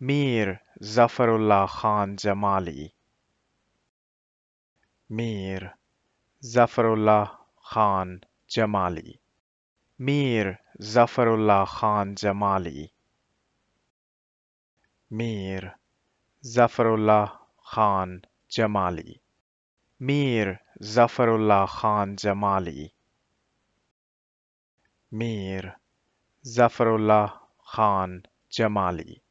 میر الله خان جمالی میر الله خان جمالی میر الله خان جمالی میر الله خان جمالی میر الله خان جمالی میر الله خان جمالی